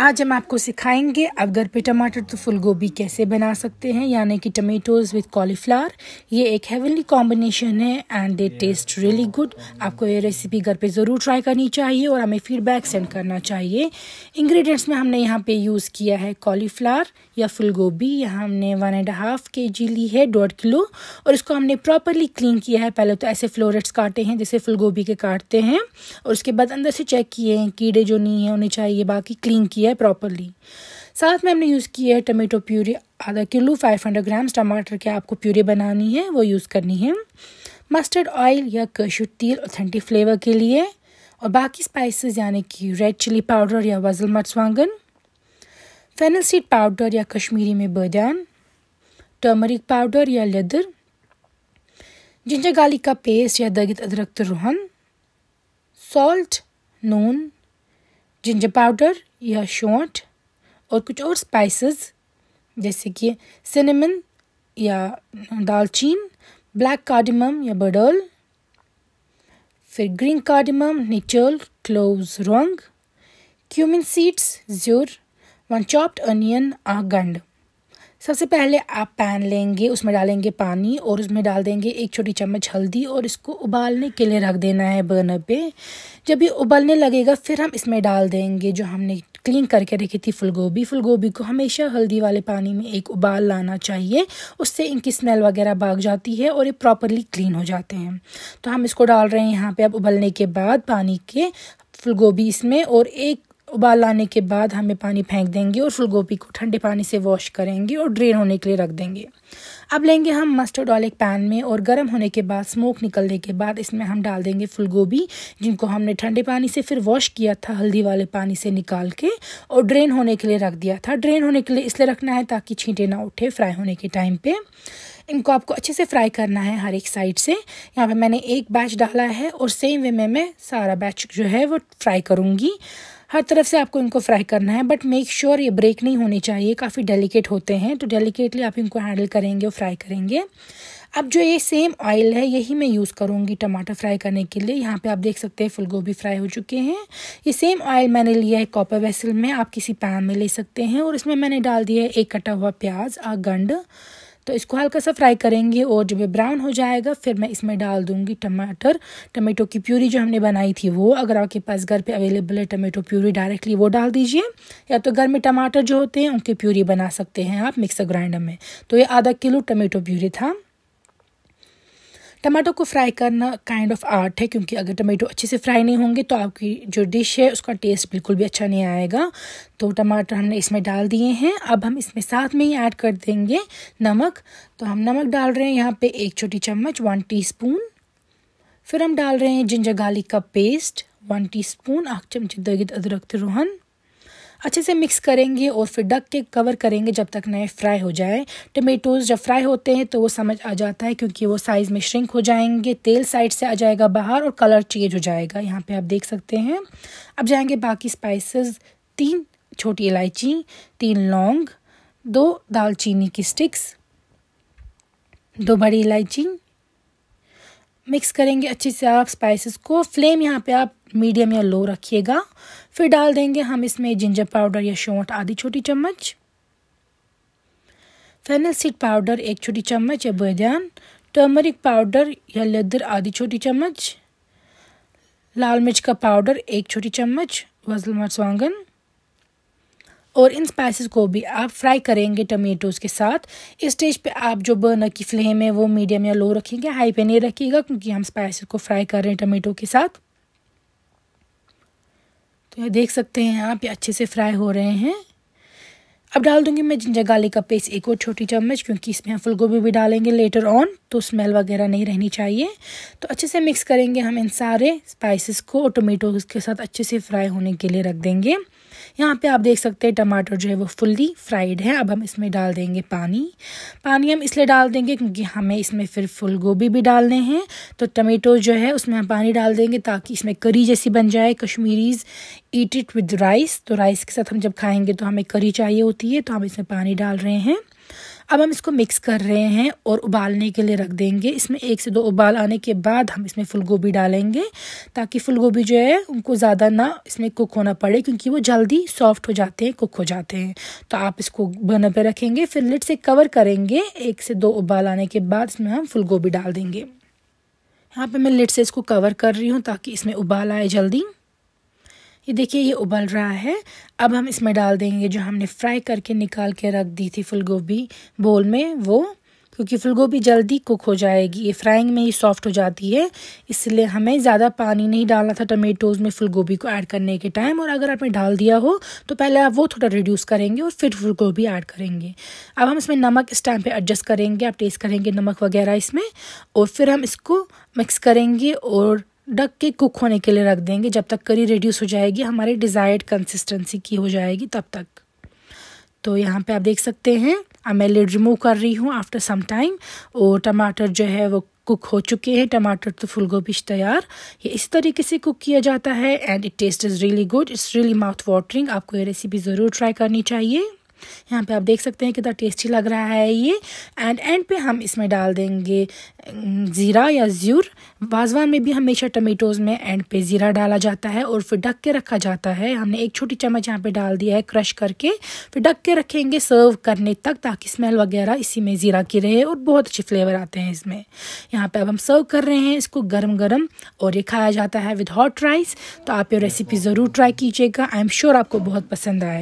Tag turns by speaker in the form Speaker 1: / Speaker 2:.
Speaker 1: आज हम आपको सिखाएंगे अब घर पे टमाटर तो फुल गोभी कैसे बना सकते हैं यानी कि टमेटोज़ विथ कॉलीफ्लावर ये एक हेवनली कॉम्बिनेशन है and they taste really good आपको ये रेसिपी घर पे ज़रूर ट्राई करनी चाहिए और हमें फीडबैक सेंड करना चाहिए इंग्रेडिएंट्स में हमने यहाँ पे यूज़ किया है कॉलीफ्लावर या फुल गोभी यहाँ हमने वन एंड हाफ के जी ली है डेढ़ किलो और इसको हमने प्रॉपरली क्लीन किया है पहले तो ऐसे फ्लोरेट्स काटे हैं जैसे फुल गोभी के काटते हैं और उसके बाद अंदर से चेक किए हैं कीड़े जो नहीं हैं उन्हें चाहिए बाकी क्लीन किया है प्रॉपरली साथ में हमने यूज़ किया है टमेटो प्यूरी आधा किलो 500 ग्राम्स टमाटर की आपको प्यूरी बनानी है वो यूज़ करनी है मस्टर्ड ऑयल या कशु तेल ऑथेंटिक फ्लेवर के लिए और बाकी स्पाइसेस यानी कि रेड चिली पाउडर या वजल मरसवांगन फेनल सीड पाउडर या कश्मीरी में बदान टर्मरिक पाउडर या लेदर जिंजर गार्लिक का पेस्ट या दगित अदरक रोहन सॉल्ट नून जिंजर पाउडर या शॉट और कुछ और स्पाइसेस जैसे कि सिनेमन या दालचीन ब्लैक कार्डिमम या बडोल फिर ग्रीन कार्डिमम निचल क्लोव्स रंग क्यूमिन सीड्स ज़्यूर वन चॉप्ड अनियन आ गंड सबसे पहले आप पैन लेंगे उसमें डालेंगे पानी और उसमें डाल देंगे एक छोटी चम्मच हल्दी और इसको उबालने के लिए रख देना है बर्नर पे जब ये उबलने लगेगा फिर हम इसमें डाल देंगे जो हमने क्लीन करके रखी थी फुलगोभी फुलगोभी को हमेशा हल्दी वाले पानी में एक उबाल लाना चाहिए उससे इनकी स्मेल वगैरह भाग जाती है और ये प्रॉपरली क्लीन हो जाते हैं तो हम इसको डाल रहे हैं यहाँ पर अब उबलने के बाद पानी के फुलगोभी इसमें और एक उबाल लाने के बाद हमें पानी फेंक देंगे और गोभी को ठंडे पानी से वॉश करेंगे और ड्रेन होने के लिए रख देंगे अब लेंगे हम मस्टर्ड ऑयल एक पैन में और गर्म होने के बाद स्मोक निकलने के बाद इसमें हम डाल देंगे फुलगोभी जिनको हमने ठंडे पानी से फिर वॉश किया था हल्दी वाले पानी से निकाल के और ड्रेन होने के लिए रख दिया था ड्रेन होने के लिए इसलिए रखना है ताकि छींटे ना उठे फ्राई होने के टाइम पर इनको आपको अच्छे से फ्राई करना है हर एक साइड से यहाँ पर मैंने एक बैच डाला है और सेम वे में मैं सारा बैच जो है वो फ्राई करूँगी हर तरफ से आपको इनको फ्राई करना है बट मेक श्योर ये ब्रेक नहीं होने चाहिए काफ़ी डेलिकेट होते हैं तो डेलिकेटली आप इनको हैंडल करेंगे और फ्राई करेंगे अब जो ये सेम ऑयल है यही मैं यूज़ करूँगी टमाटर फ्राई करने के लिए यहाँ पे आप देख सकते हैं फुलगोभी फ्राई हो चुके हैं ये सेम ऑयल मैंने लिया है कॉपर वेसल में आप किसी पैन में ले सकते हैं और इसमें मैंने डाल दिया है एक कटा हुआ प्याज आ गंड तो इसको हल्का सा फ्राई करेंगे और जब ये ब्राउन हो जाएगा फिर मैं इसमें डाल दूंगी टमाटर टमाटो की प्यूरी जो हमने बनाई थी वो अगर आपके पास घर पे अवेलेबल है टमाटो प्यूरी डायरेक्टली वो डाल दीजिए या तो घर में टमाटर जो होते हैं उनकी प्यूरी बना सकते हैं आप मिक्सर ग्राइंडर में तो ये आधा किलो टमेटो प्यूरी था टमाटो को फ्राई करना काइंड ऑफ आर्ट है क्योंकि अगर टमाटो अच्छे से फ्राई नहीं होंगे तो आपकी जो डिश है उसका टेस्ट बिल्कुल भी अच्छा नहीं आएगा तो टमाटर हमने इसमें डाल दिए हैं अब हम इसमें साथ में ही ऐड कर देंगे नमक तो हम नमक डाल रहे हैं यहाँ पे एक छोटी चम्मच वन टी फिर हम डाल रहे हैं जिंजर गार्लिक का पेस्ट वन टी स्पून आख चमच दगित अदरक रोहन अच्छे से मिक्स करेंगे और फिर ढक के कवर करेंगे जब तक नए फ्राई हो जाए टमेटोज़ जब फ्राई होते हैं तो वो समझ आ जाता है क्योंकि वो साइज़ में श्रिंक हो जाएंगे तेल साइड से आ जाएगा बाहर और कलर चेंज हो जाएगा यहाँ पे आप देख सकते हैं अब जाएंगे बाकी स्पाइसेस तीन छोटी इलायची तीन लौंग दो दालचीनी की स्टिक्स दो बड़ी इलायची मिक्स करेंगे अच्छे से आप स्पाइसेस को फ्लेम यहाँ पे आप मीडियम या लो रखिएगा फिर डाल देंगे हम इसमें जिंजर पाउडर या शोट आधी छोटी चम्मच फेनल सीड पाउडर एक छोटी चम्मच या बैदान टर्मरिक पाउडर या लेदर आधी छोटी चम्मच लाल मिर्च का पाउडर एक छोटी चम्मच वजल मरसवांगन और इन स्पाइसेस को भी आप फ्राई करेंगे टमेटोज़ के साथ इस स्टेज पे आप जो बर्नर की फ्लेम है वो मीडियम या लो रखेंगे हाई पे नहीं रखिएगा क्योंकि हम स्पाइसेस को फ्राई कर रहे हैं टमेटो के साथ तो यह देख सकते हैं आप ये अच्छे से फ्राई हो रहे हैं अब डाल दूंगी मैं जिंजर गार्लिक का पेस्ट एक और छोटी चम्मच क्योंकि इसमें हम फुलगोभी गोभी भी डालेंगे लेटर ऑन तो स्मेल वगैरह नहीं रहनी चाहिए तो अच्छे से मिक्स करेंगे हम इन सारे स्पाइसेस को और टोमेटोज के साथ अच्छे से फ्राई होने के लिए रख देंगे यहाँ पे आप देख सकते हैं टमाटर जो है वो फुल्ली फ्राइड है अब हम इसमें डाल देंगे पानी पानी हम इसलिए डाल देंगे क्योंकि हमें इसमें फिर फुल गोभी भी डालने हैं तो टमेटो जो है उसमें हम पानी डाल देंगे ताकि इसमें करी जैसी बन जाए Kashmiris eat it with rice तो राइस के साथ हम जब खाएंगे तो हमें करी चाहिए होती होती है तो हम इसमें पानी डाल रहे हैं अब हम इसको मिक्स कर रहे हैं और उबालने के लिए रख देंगे इसमें एक से दो उबाल आने के बाद हम इसमें फूलगोभी डालेंगे ताकि फूलगोभी जो है उनको ज़्यादा ना इसमें कुक होना पड़े क्योंकि वो जल्दी सॉफ्ट हो जाते हैं कुक हो जाते हैं तो आप इसको बर्नर पे रखेंगे फिर लिट से कवर करेंगे एक से दो उबाल आने के बाद इसमें हम फूलगोभी डाल देंगे यहाँ पर मैं लिट से इसको कवर कर रही हूँ ताकि इसमें उबाल आए जल्दी ये देखिए ये उबल रहा है अब हम इसमें डाल देंगे जो हमने फ्राई करके निकाल के रख दी थी फुलगोभी बोल में वो क्योंकि फुलगोभी जल्दी कुक हो जाएगी ये फ्राइंग में ही सॉफ्ट हो जाती है इसलिए हमें ज़्यादा पानी नहीं डालना था टमेटोज़ में फुलगोभी को ऐड करने के टाइम और अगर आपने डाल दिया हो तो पहले आप वो थोड़ा रिड्यूस करेंगे और फिर फुलगोभी ऐड करेंगे अब हम इसमें नमक इस टाइम पे एडजस्ट करेंगे आप टेस्ट करेंगे नमक वगैरह इसमें और फिर हम इसको मिक्स करेंगे और ढक के कुक होने के लिए रख देंगे जब तक करी रिड्यूस हो जाएगी हमारी डिज़ायर्ड कंसिस्टेंसी की हो जाएगी तब तक तो यहाँ पे आप देख सकते हैं अब मैं लेड रिमूव कर रही हूँ आफ्टर सम टाइम और टमाटर जो है वो कुक हो चुके हैं टमाटर तो फुल गोभी तैयार ये इस तरीके से कुक किया जाता है and it taste is really good it's really mouth watering आपको ये रेसिपी ज़रूर ट्राई करनी चाहिए यहाँ पे आप देख सकते हैं कितना टेस्टी लग रहा है ये एंड एंड पे हम इसमें डाल देंगे ज़ीरा या ज़्यूर वाजवान में भी हमेशा टमेटोज़ में एंड पे ज़ीरा डाला जाता है और फिर ढक के रखा जाता है हमने एक छोटी चम्मच यहाँ पे डाल दिया है क्रश करके फिर ढक के रखेंगे सर्व करने तक ताकि स्मेल वगैरह इसी में ज़ीरा की रहे और बहुत अच्छे फ्लेवर आते हैं इसमें यहाँ पर अब हम सर्व कर रहे हैं इसको गर्म गर्म और ये खाया जाता है विद हॉट राइस तो आप ये रेसिपी ज़रूर ट्राई कीजिएगा आई एम श्योर आपको बहुत पसंद आए